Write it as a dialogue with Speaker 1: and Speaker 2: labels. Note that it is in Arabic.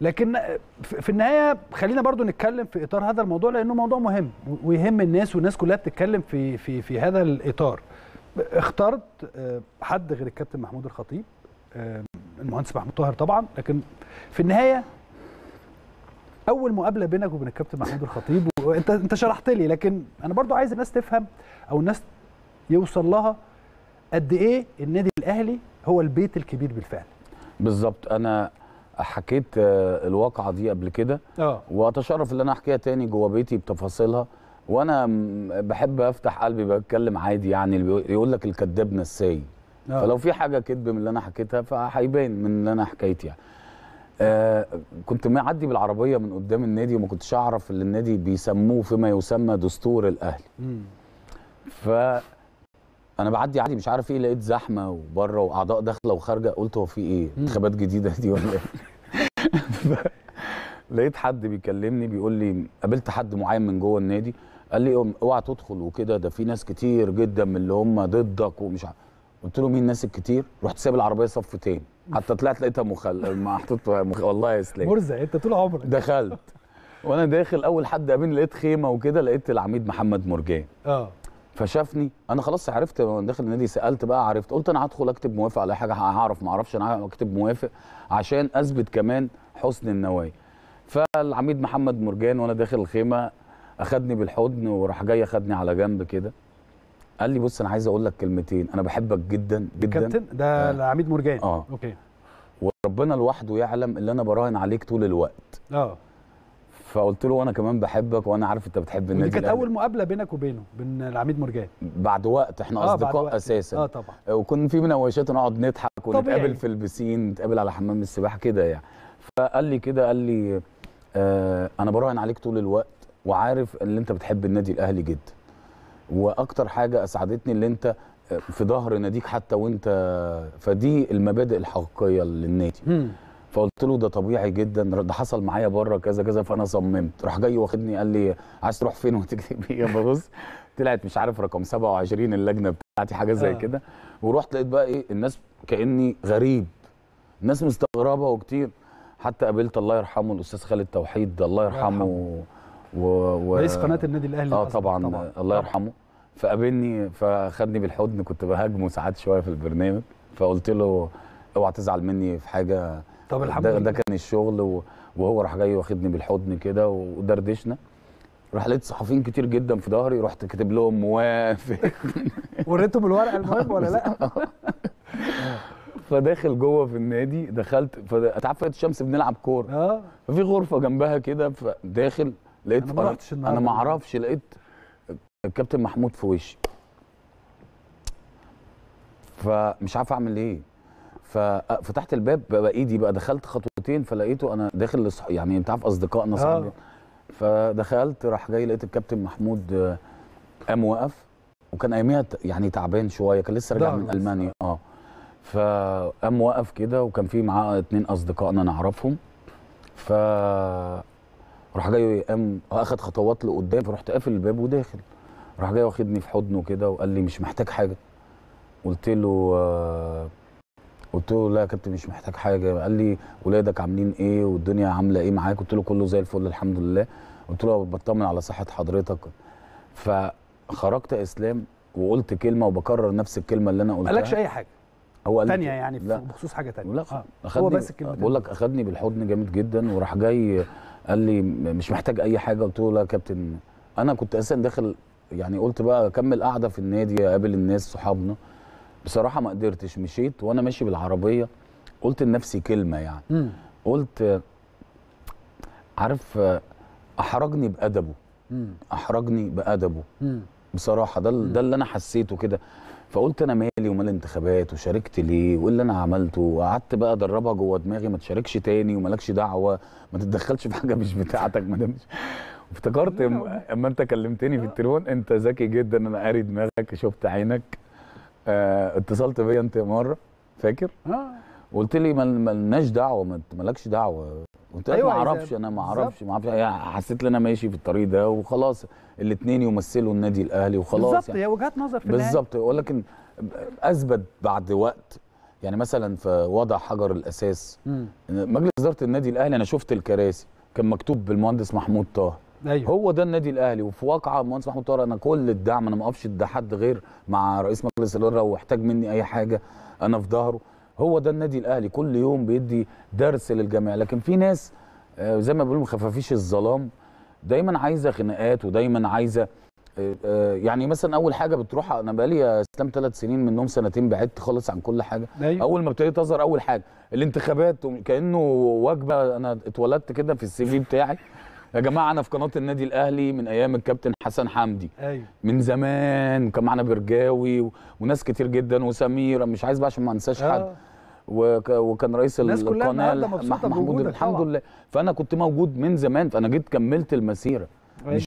Speaker 1: لكن في النهايه خلينا برضو نتكلم في اطار هذا الموضوع لانه موضوع مهم ويهم الناس والناس كلها بتتكلم في في في هذا الاطار اخترت آه، حد غير الكابتن محمود الخطيب آه، المهندس محمود طاهر طبعا لكن في النهايه اول مقابله بينك وبين الكابتن محمود الخطيب وانت انت شرحت لي لكن انا برضو عايز الناس تفهم او الناس يوصل لها قد ايه النادي الاهلي هو البيت الكبير بالفعل بالظبط انا حكيت آه، الواقعه دي قبل كده اه واتشرف ان انا احكيها تاني جوه بيتي بتفاصيلها وانا بحب افتح قلبي بتكلم عادي يعني يقول لك الكذاب نساي آه. فلو في حاجه كذب من اللي انا حكيتها فهيبان من اللي انا حكيت يعني آه كنت معدي بالعربيه من قدام النادي وما كنتش اعرف ان النادي بيسموه فيما يسمى دستور الاهلي ف انا بعدي عادي مش عارف ايه لقيت زحمه وبره واعضاء داخله وخارجه قلت هو في ايه انتخابات جديده دي ولا ايه لقيت حد بيكلمني بيقول لي قابلت حد معين من جوه النادي قال لي اوعى تدخل وكده ده في ناس كتير جدا من اللي هم ضدك ومش عارف قلت له مين الناس الكتير رحت سايب العربيه صف تاني حتى طلعت لقيتها مخل محطوط مخ... والله يا اسلام مرزق انت طول عمرك دخلت وانا داخل اول حد قابلني لقيت خيمه وكده لقيت العميد محمد مرجان اه فشافني انا خلاص عرفت داخل النادي سالت بقى عرفت قلت انا هدخل اكتب موافق على حاجه هعرف ما اعرفش انا اكتب موافق عشان اثبت كمان حسن النوايا فالعميد محمد مرجان وانا داخل الخيمه اخذني بالحضن وراح جاي اخذني على جنب كده قال لي بص انا عايز اقول لك كلمتين انا بحبك جدا جدا كابتن ده آه. العميد مرجان اه اوكي وربنا لوحده يعلم اللي انا براهن عليك طول الوقت اه فقلت له وانا كمان بحبك وانا عارف انت بتحب النادي دي كانت اول مقابله بينك وبينه بين العميد مرجان بعد وقت احنا آه اصدقاء اساسا اه طبعا وكنا في مناوشات نقعد نضحك ونتقابل في البسين نتقابل على حمام السباحه كده يعني فقال لي كده قال لي آه انا براهن عليك طول الوقت وعارف ان انت بتحب النادي الاهلي جدا واكتر حاجه اسعدتني ان انت آه، في ظهر ناديك حتى وانت فدي المبادئ الحقيقيه للنادي فقلت له ده طبيعي جدا ده حصل معايا بره كذا كذا فانا صممت راح جاي واخدني قال لي عايز تروح فين وتكتب ايه ببص طلعت مش عارف رقم 27 اللجنه بتاعتي حاجه زي آه. كده ورحت لقيت بقى ايه الناس كاني غريب الناس مستغربه وكتير حتى قابلت الله يرحمه الاستاذ خالد توحيد الله يرحمه و... و... رئيس قناه النادي الاهلي اه طبعا, طبعا الله آه. يرحمه فقابلني فخدني بالحضن كنت بهاجمه ساعات شويه في البرنامج فقلت له اوعى تزعل مني في حاجه طب الحمد لله ده كان الشغل وهو راح جاي واخدني بالحضن كده ودردشنا راح لقيت صحفيين كتير جدا في ظهري رحت كاتب لهم موافق وريتهم الورقه المهم ولا لا؟ فداخل جوه في النادي دخلت فتعرف في الشمس بنلعب كوره اه ففي غرفه جنبها كده فداخل لقيت انا ما رحتش انا ما اعرفش لقيت الكابتن محمود في وشي فمش عارف اعمل ايه ففتحت الباب بقى ايدي بقى دخلت خطوتين فلقيته انا داخل لصح... يعني انت عارف اصدقائنا صحابي آه. فدخلت راح جاي لقيت الكابتن محمود آه، قام واقف وكان اياميها يعني تعبان شويه كان لسه راجع من المانيا اه فقام واقف كده وكان في معاه اتنين اصدقائنا نعرفهم ف راح جاي قام اخد خطوات لقدام فرحت قافل الباب وداخل راح جاي واخدني في حضنه كده وقال لي مش محتاج حاجه قلت له آه، قلت له لا يا كابتن مش محتاج حاجه قال لي ولادك عاملين ايه والدنيا عامله ايه معاك قلت له كله زي الفل الحمد لله قلت له بطمن على صحه حضرتك فخرجت اسلام وقلت كلمه وبكرر نفس الكلمه اللي انا قلتها ما قالكش اي حاجه هو قال تانية يعني لا. بخصوص حاجه تانية لا آه. هو بس الكلمه بقول لك اخذني بالحضن جامد جدا وراح جاي قال لي مش محتاج اي حاجه قلت له لا يا كابتن انا كنت اساسا داخل يعني قلت بقى اكمل قاعده في النادي اقابل الناس صحابنا بصراحه ما قدرتش مشيت وانا ماشي بالعربيه قلت لنفسي كلمه يعني مم. قلت عارف احرجني بادبه مم. احرجني بادبه مم. بصراحه ده ده اللي انا حسيته كده فقلت انا مالي ومال الانتخابات وشاركت ليه وايه اللي انا عملته وقعدت بقى ادربها جوه دماغي ما تشاركش تاني ومالكش دعوه ما تتدخلش في حاجه مش بتاعتك ما دامش افتكرت اما انت كلمتني في التليفون انت ذكي جدا انا قاري دماغك شفت عينك آه اتصلت بيا انت مره فاكر؟ اه وقلت لي مالناش دعوه مالكش دعوه قلت أيوة ما اعرفش انا ما اعرفش ما اعرفش يعني حسيت ان انا ماشي في الطريق ده وخلاص الاثنين يمثلوا النادي الاهلي وخلاص بالظبط يعني هي وجهات نظر في بالظبط ولكن اثبت بعد وقت يعني مثلا في وضع حجر الاساس مجلس اداره النادي الاهلي انا شفت الكراسي كان مكتوب بالمهندس محمود طه أيوه. هو ده النادي الاهلي وفي واقعه مهندس محمود طاهر انا كل الدعم انا ما اقفش ده حد غير مع رئيس مجلس الاداره واحتاج مني اي حاجه انا في ظهره هو ده النادي الاهلي كل يوم بيدي درس للجميع لكن في ناس آه، زي ما بيقولوا خفافيش الظلام دايما عايزه خناقات ودايما عايزه آه، آه، يعني مثلا اول حاجه بتروح انا بقالي يا اسلام ثلاث سنين منهم سنتين بعدت خالص عن كل حاجه أيوه. اول ما ابتديت اظهر اول حاجه الانتخابات كانه وجبه انا اتولدت كده في السي في بتاعي يا جماعه انا في قناه النادي الاهلي من ايام الكابتن حسن حمدي ايوه من زمان كان معانا برجاوي و... وناس كتير جدا وسمير مش عايز بقى عشان ما انساش حد آه. وك... وكان رئيس القناه محمود الحمد لله فانا كنت موجود من زمان فانا جيت كملت المسيره أيوة.